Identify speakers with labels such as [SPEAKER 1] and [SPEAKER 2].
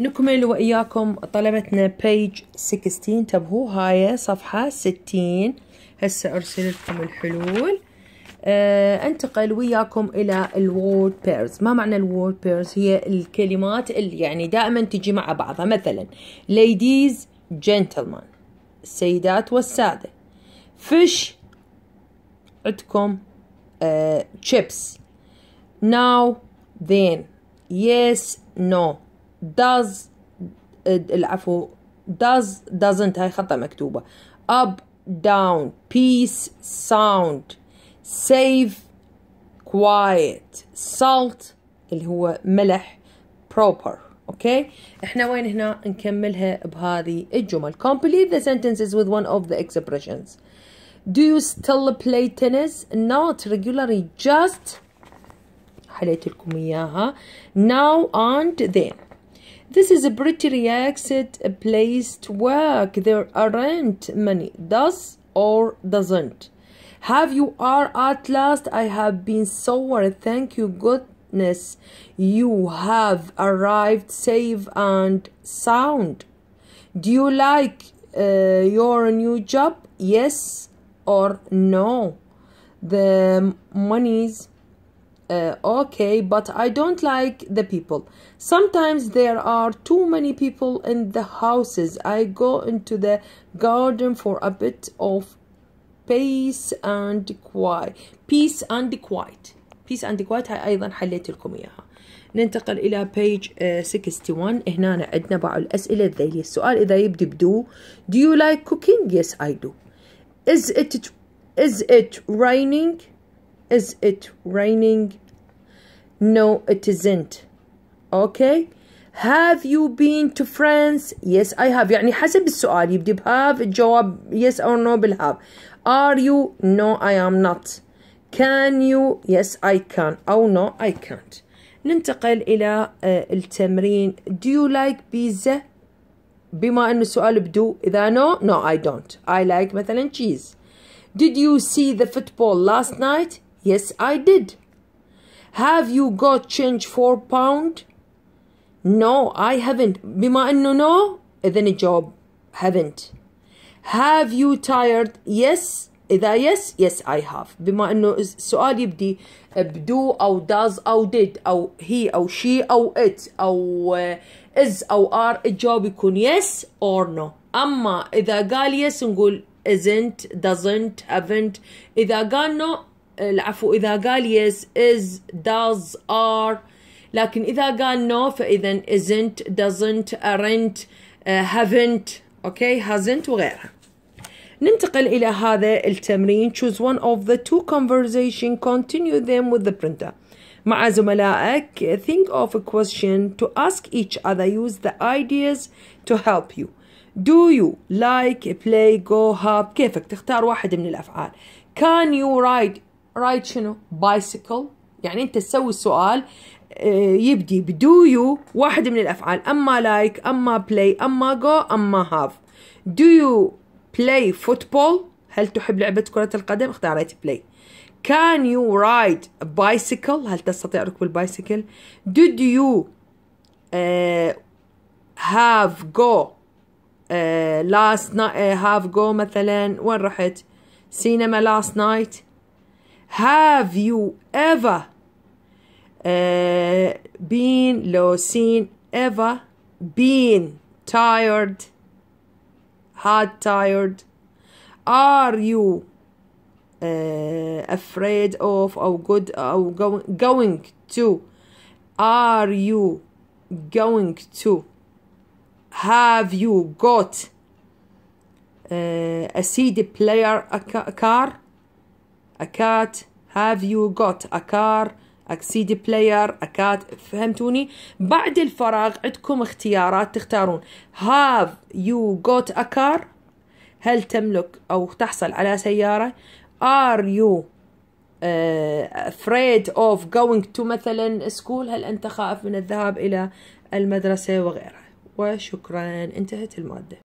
[SPEAKER 1] نكمل وإياكم طلبتنا بيج 16 تبهو هاي صفحة 60 هسه أرسل لكم الحلول أه انتقل وياكم الى الوورد بيرز ما معنى الوورد بيرز هي الكلمات اللي يعني دائما تجي مع بعضها مثلا ladies gentlemen السيدات والسادة فيش عندكم آه، chips now then yes no does العفو does doesn't هاي خطأ مكتوبة up down peace sound save quiet salt اللي هو ملح proper اوكي احنا وين هنا نكملها بهذه الجمل complete the sentences with one of the expressions do you still play tennis not regularly just حليت لكم اياها now and then this is a pretty relaxed place to work. There aren't many does or doesn't. Have you are at last? I have been so worried. Thank you goodness you have arrived safe and sound. Do you like uh, your new job? Yes or no? The monies uh, okay but i don't like the people sometimes there are too many people in the houses i go into the garden for a bit of peace and quiet peace and quiet peace and quiet هاي ايضا حليت لكم اياها ننتقل الى page uh, 61 هنا عندنا بعض الأسئلة الذيليه السؤال اذا يبدي بدو do you like cooking yes i do is it is it raining is it raining? No, it isn't. Okay? Have you been to France? Yes, I have. يعني حسب السؤال يبدي بهاف الجواب yes or no have. Are you? No, I am not. Can you? Yes, I can. أو oh, no, I can't. ننتقل إلى التمرين. Do you like pizza? بما أن السؤال بدو إذا no, no I don't. I like مثلا cheese. Did you see the football last night? Yes, I did. Have you got change for pound? No, I haven't. بما أنه no, إذن الجواب haven't. Have you tired? Yes. إذا yes, yes I have. بما أنه السؤال يبدي بدو أو does أو did أو he أو she أو it أو eh, is أو are الجواب eh, يكون yes or no. أما إذا قال yes نقول isn't, doesn't, haven't. إذا قال no العفو إذا قال yes is does are لكن إذا قال no فإذا isn't doesn't aren't uh, haven't okay hasn't وغيرها ننتقل إلى هذا التمرين choose one of the two conversation continue them with the printer مع زملائك think of a question to ask each other use the ideas to help you do you like play go hop كيفك تختار واحد من الأفعال can you write رايد شنو بايسيكل يعني انت تسوي السؤال آه، يبدي بدو يو واحد من الافعال اما لايك like, اما بلاي اما جو اما هاف دو يو بلاي فوتبول هل تحب لعبة كرة القدم اختاريت بلاي كان يو رايد بايسكل هل تستطيع ركوب البايسيكل ديد يو هاف جو لاست نايت هاف جو مثلا وين رحت سينما لاست نايت Have you ever uh, been, low seen, ever been tired, hard tired? Are you uh, afraid of or good or going, going to? Are you going to? Have you got uh, a CD player, a car? a cat have you got a car a CD player a cat فهمتوني بعد الفراغ عندكم اختيارات تختارون have you got a car هل تملك أو تحصل على سيارة are you uh, afraid of going to مثلا school هل أنت خائف من الذهاب إلى المدرسة وغيرها وشكرا انتهت المادة